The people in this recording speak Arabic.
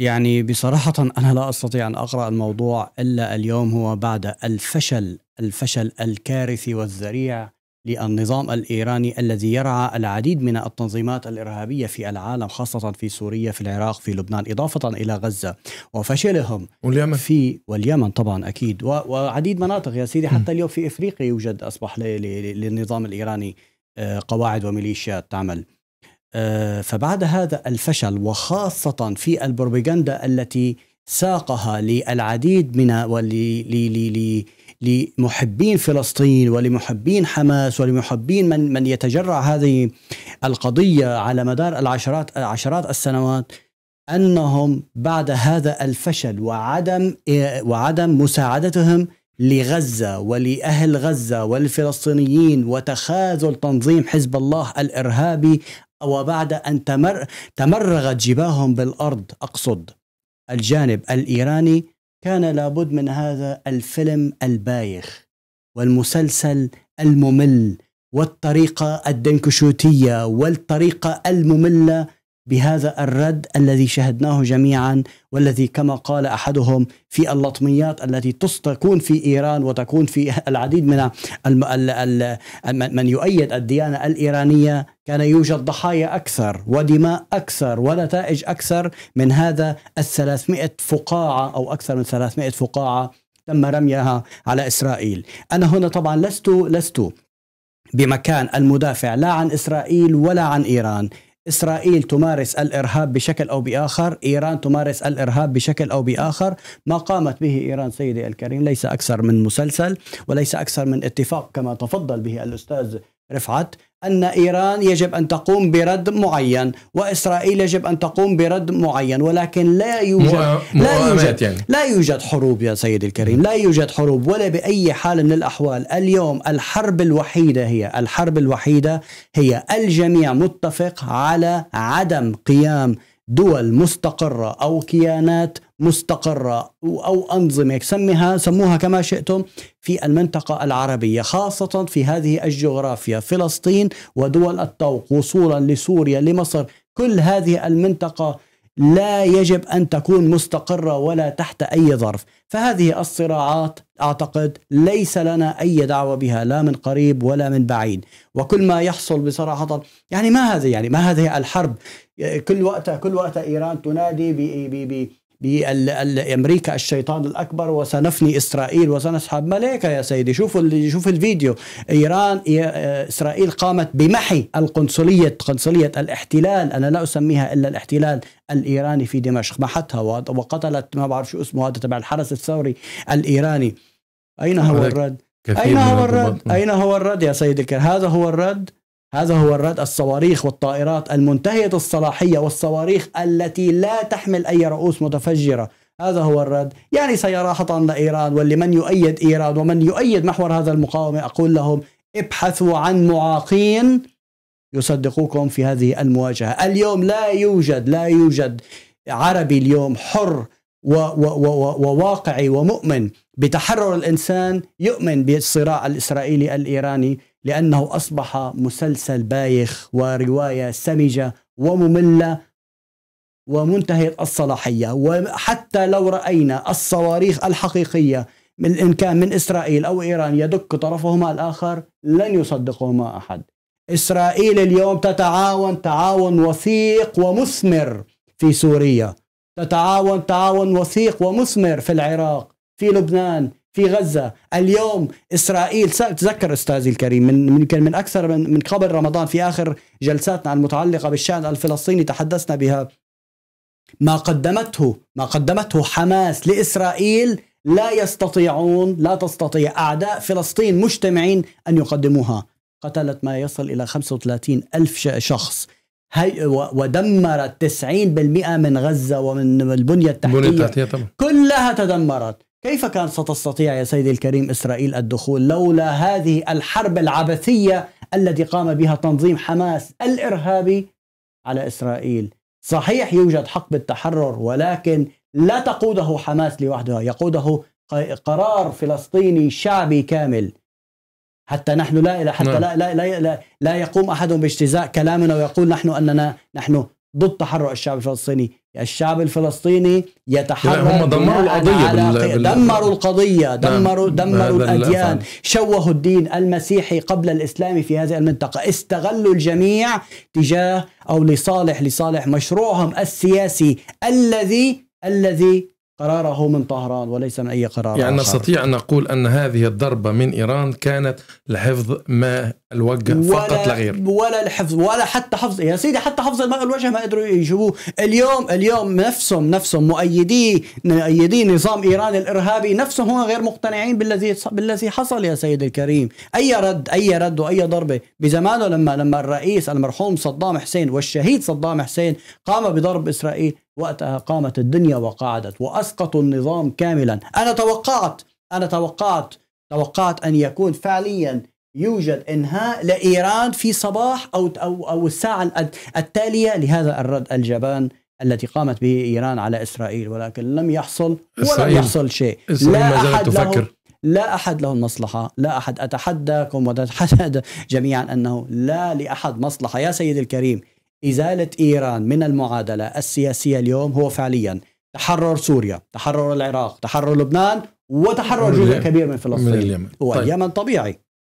يعني بصراحة أنا لا أستطيع أن أقرأ الموضوع إلا اليوم هو بعد الفشل الفشل الكارثي والذريع للنظام الإيراني الذي يرعى العديد من التنظيمات الإرهابية في العالم خاصة في سوريا في العراق في لبنان إضافة إلى غزة وفشلهم واليمن في واليمن طبعا أكيد وعديد مناطق يا سيدي حتى اليوم في إفريقيا يوجد أصبح للنظام الإيراني آه، قواعد وميليشيات تعمل آه، فبعد هذا الفشل وخاصة في البروباغندا التي ساقها للعديد من لمحبين فلسطين ولمحبين حماس ولمحبين من من يتجرع هذه القضية على مدار العشرات عشرات السنوات أنهم بعد هذا الفشل وعدم آه، وعدم مساعدتهم لغزة ولأهل غزة والفلسطينيين وتخاذل تنظيم حزب الله الإرهابي وبعد أن تمر تمرغت جباههم بالأرض أقصد الجانب الإيراني كان لابد من هذا الفيلم البايخ والمسلسل الممل والطريقة الدنكشوتية والطريقة المملة بهذا الرد الذي شهدناه جميعا والذي كما قال احدهم في اللطميات التي تكون في ايران وتكون في العديد من من يؤيد الديانه الايرانيه كان يوجد ضحايا اكثر ودماء اكثر ونتائج اكثر من هذا ال 300 فقاعه او اكثر من 300 فقاعه تم رميها على اسرائيل. انا هنا طبعا لست لست بمكان المدافع لا عن اسرائيل ولا عن ايران إسرائيل تمارس الإرهاب بشكل أو بآخر إيران تمارس الإرهاب بشكل أو بآخر ما قامت به إيران سيدي الكريم ليس أكثر من مسلسل وليس أكثر من اتفاق كما تفضل به الأستاذ رفعت أن إيران يجب أن تقوم برد معين وإسرائيل يجب أن تقوم برد معين ولكن لا يوجد لا يوجد يعني. لا يوجد حروب يا سيدي الكريم لا يوجد حروب ولا بأي حال من الأحوال اليوم الحرب الوحيدة هي الحرب الوحيدة هي الجميع متفق على عدم قيام دول مستقرة أو كيانات مستقرة أو أنظمة سمها سموها كما شئتم في المنطقة العربية خاصة في هذه الجغرافيا فلسطين ودول الطوق وصولا لسوريا لمصر كل هذه المنطقة لا يجب ان تكون مستقره ولا تحت اي ظرف، فهذه الصراعات اعتقد ليس لنا اي دعوه بها لا من قريب ولا من بعيد، وكل ما يحصل بصراحه يعني ما هذه يعني ما هذه الحرب كل وقتها كل وقتها ايران تنادي ب بأمريكا الشيطان الأكبر وسنفني إسرائيل وسنسحب ملائكة يا سيدي شوفوا اللي شوف الفيديو إيران آه، إسرائيل قامت بمحي القنصلية قنصلية الاحتلال أنا لا أسميها إلا الاحتلال الإيراني في دمشق محتها وقتلت ما بعرف شو اسمه هذا تبع الحرس الثوري الإيراني أين هو الرد؟ أين هو الرد؟ أين هو الرد يا سيدي هذا هو الرد هذا هو الرد الصواريخ والطائرات المنتهية الصلاحية والصواريخ التي لا تحمل أي رؤوس متفجرة هذا هو الرد يعني سيرى خطأ لإيران واللي من يؤيد إيران ومن يؤيد محور هذا المقاومة أقول لهم ابحثوا عن معاقين يصدقوكم في هذه المواجهة اليوم لا يوجد لا يوجد عربي اليوم حر وواقعي ومؤمن بتحرر الإنسان يؤمن بالصراع الإسرائيلي الإيراني لأنه أصبح مسلسل بايخ ورواية سمجة ومملة ومنتهية الصلاحية وحتى لو رأينا الصواريخ الحقيقية من إن كان من إسرائيل أو إيران يدك طرفهما الآخر لن يصدقهما أحد إسرائيل اليوم تتعاون تعاون وثيق ومثمر في سوريا تتعاون تعاون وثيق ومثمر في العراق في لبنان في غزة اليوم إسرائيل تذكر أستاذي الكريم من يمكن من أكثر من, من قبل رمضان في آخر جلساتنا المتعلقة بالشأن الفلسطيني تحدثنا بها ما قدمته ما قدمته حماس لإسرائيل لا يستطيعون لا تستطيع أعداء فلسطين مجتمعين أن يقدموها قتلت ما يصل إلى 35 ألف شخص هي ودمرت 90% من غزة ومن البنية التحتية كلها تدمرت كيف كانت ستستطيع يا سيدي الكريم إسرائيل الدخول لولا هذه الحرب العبثية التي قام بها تنظيم حماس الإرهابي على إسرائيل صحيح يوجد حق بالتحرر ولكن لا تقوده حماس لوحدها يقوده قرار فلسطيني شعبي كامل حتى نحن لا حتى نعم. لا لا لا, لا, لا يقوم احد باجتزاء كلامنا ويقول نحن اننا نحن ضد تحرر الشعب الفلسطيني الشعب الفلسطيني يتحرر يعني هم دمروا القضية بال... دمروا القضية نعم. دمروا, نعم. دمروا الأديان شوهوا الدين المسيحي قبل الإسلامي في هذه المنطقة استغلوا الجميع تجاه أو لصالح لصالح مشروعهم السياسي الذي الذي قراره من طهران وليس من أي قرار يعني آخر. نستطيع أن نقول أن هذه الضربة من إيران كانت لحفظ ماء الوجه فقط لا غير ولا الحفظ ولا حتى حفظ يا سيدي حتى حفظ الماء الوجه ما قدروا يجيبوه اليوم اليوم نفسهم نفسهم مؤيدي مؤيدي نظام إيران الإرهابي نفسهم هم غير مقتنعين بالذي بالذي حصل يا سيدي الكريم أي رد أي رد وأي ضربة بزمانه لما لما الرئيس المرحوم صدام حسين والشهيد صدام حسين قام بضرب إسرائيل وقتها قامت الدنيا وقعدت وأسقطوا النظام كاملا أنا توقعت أنا توقعت توقعت أن يكون فعليا يوجد انهاء لايران في صباح او او او الساعه التاليه لهذا الرد الجبان التي قامت به ايران على اسرائيل ولكن لم يحصل ولم يحصل شيء لا احد تفكر لا احد له المصلحه، لا احد اتحداكم واتحدى جميعا انه لا لاحد مصلحه، يا سيدي الكريم إزالة إيران من المعادلة السياسية اليوم هو فعليا تحرر سوريا تحرر العراق تحرر لبنان وتحرر جزء كبير من فلسطين من اليمن. هو طيب. اليمن طبيعي